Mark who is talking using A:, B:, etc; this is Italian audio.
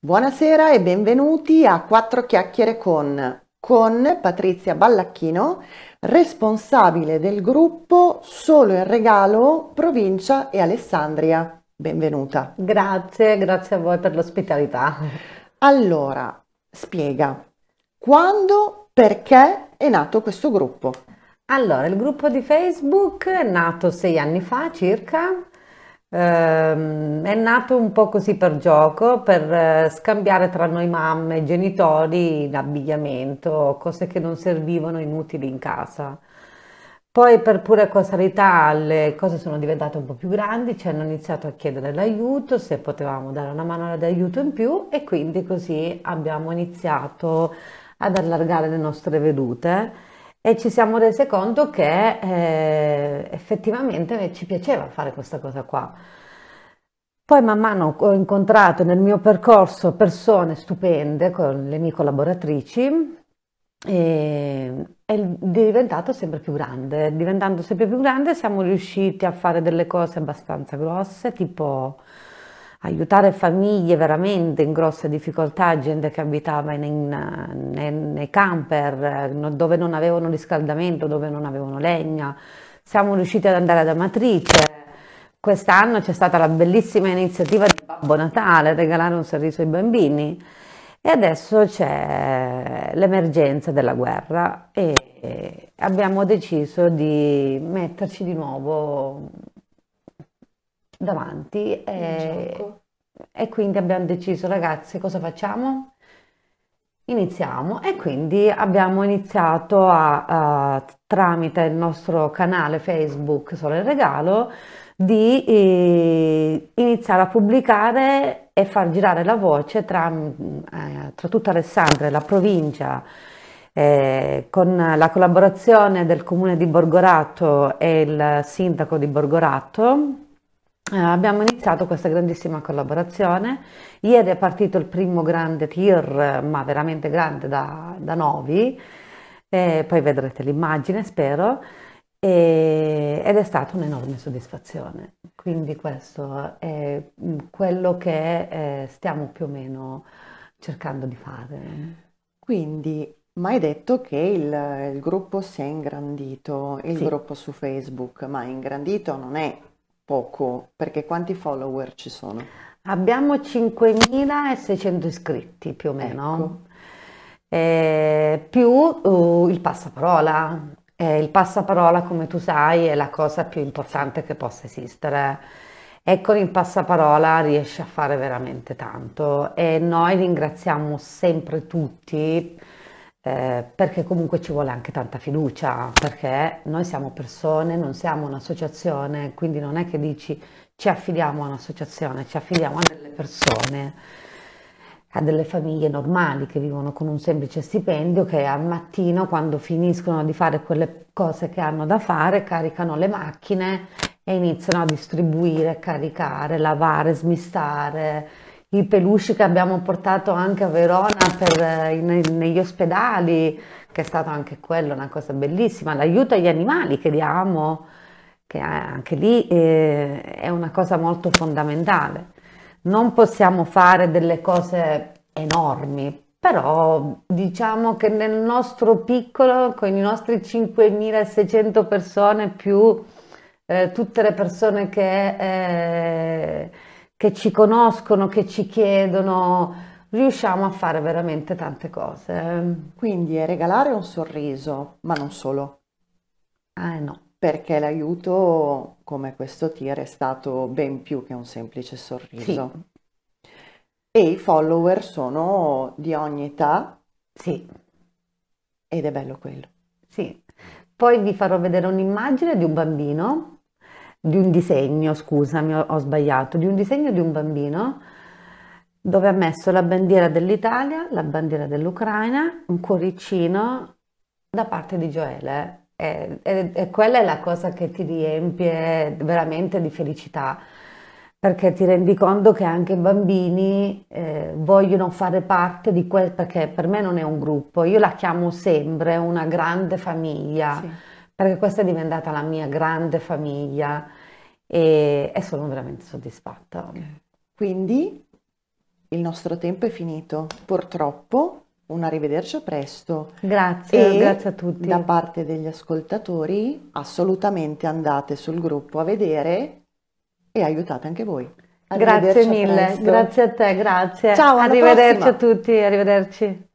A: Buonasera e benvenuti a 4 chiacchiere con, con Patrizia Ballacchino, responsabile del gruppo Solo in Regalo, Provincia e Alessandria. Benvenuta. Grazie, grazie a voi per l'ospitalità. Allora, spiega, quando, perché è nato questo gruppo? Allora, il gruppo di Facebook è
B: nato sei anni fa circa, Ehm, è nato un po' così per gioco, per eh, scambiare tra noi mamme e genitori l'abbigliamento, cose che non servivano inutili in casa. Poi per pura casualità le cose sono diventate un po' più grandi, ci hanno iniziato a chiedere l'aiuto, se potevamo dare una mano d'aiuto in più e quindi così abbiamo iniziato ad allargare le nostre vedute e ci siamo resi conto che eh, effettivamente ci piaceva fare questa cosa qua. Poi man mano ho incontrato nel mio percorso persone stupende con le mie collaboratrici e è diventato sempre più grande. Diventando sempre più grande siamo riusciti a fare delle cose abbastanza grosse, tipo aiutare famiglie veramente in grosse difficoltà, gente che abitava in, in, nei, nei camper, dove non avevano riscaldamento, dove non avevano legna. Siamo riusciti ad andare ad Amatrice. Quest'anno c'è stata la bellissima iniziativa di Babbo Natale, regalare un sorriso ai bambini. E adesso c'è l'emergenza della guerra e abbiamo deciso di metterci di nuovo davanti e, e quindi abbiamo deciso ragazzi cosa facciamo? Iniziamo e quindi abbiamo iniziato a, a, tramite il nostro canale Facebook Solo il Regalo di eh, iniziare a pubblicare e far girare la voce tra, eh, tra tutta Alessandria e la provincia eh, con la collaborazione del comune di Borgorato e il sindaco di Borgorato eh, abbiamo iniziato questa grandissima collaborazione. Ieri è partito il primo grande tir, ma veramente grande da, da Novi, e poi vedrete l'immagine, spero. E, ed è stata un'enorme soddisfazione. Quindi questo è mm, quello che eh, stiamo più o meno cercando di fare.
A: Quindi ma hai detto che il, il gruppo si è ingrandito, il sì. gruppo su Facebook, ma ingrandito non è poco, perché quanti follower ci sono? Abbiamo 5.600 iscritti più o meno, ecco. eh, più
B: uh, il passaparola. Eh, il passaparola, come tu sai, è la cosa più importante che possa esistere. E con il passaparola riesce a fare veramente tanto. E noi ringraziamo sempre tutti eh, perché comunque ci vuole anche tanta fiducia, perché noi siamo persone, non siamo un'associazione, quindi non è che dici ci affidiamo a un'associazione, ci affidiamo a delle persone, a delle famiglie normali che vivono con un semplice stipendio che al mattino quando finiscono di fare quelle cose che hanno da fare caricano le macchine e iniziano a distribuire, caricare, lavare, smistare i peluche che abbiamo portato anche a Verona per, eh, in, negli ospedali, che è stata anche quella una cosa bellissima, l'aiuto agli animali che diamo, che anche lì eh, è una cosa molto fondamentale. Non possiamo fare delle cose enormi, però diciamo che nel nostro piccolo, con i nostri 5.600 persone più eh, tutte le persone che... Eh, che ci conoscono, che ci
A: chiedono, riusciamo a fare veramente tante cose. Quindi è regalare un sorriso, ma non solo. Ah no. Perché l'aiuto come questo tir è stato ben più che un semplice sorriso. Sì. E i follower sono di ogni età. Sì. Ed è bello quello. Sì. Poi vi farò vedere un'immagine di un bambino
B: di un disegno, scusami, ho, ho sbagliato, di un disegno di un bambino dove ha messo la bandiera dell'Italia, la bandiera dell'Ucraina, un cuoricino da parte di Gioele. E, e, e, quella è la cosa che ti riempie veramente di felicità, perché ti rendi conto che anche i bambini eh, vogliono fare parte di quel, perché per me non è un gruppo, io la chiamo sempre una grande famiglia. Sì perché questa è diventata la mia grande famiglia
A: e, e sono veramente soddisfatta. Quindi il nostro tempo è finito, purtroppo. Un arrivederci a presto. Grazie, e grazie a tutti. Da parte degli ascoltatori, assolutamente andate sul gruppo a vedere e aiutate anche voi. Grazie mille, a grazie a te,
B: grazie. Ciao, arrivederci prossima. a
A: tutti, arrivederci.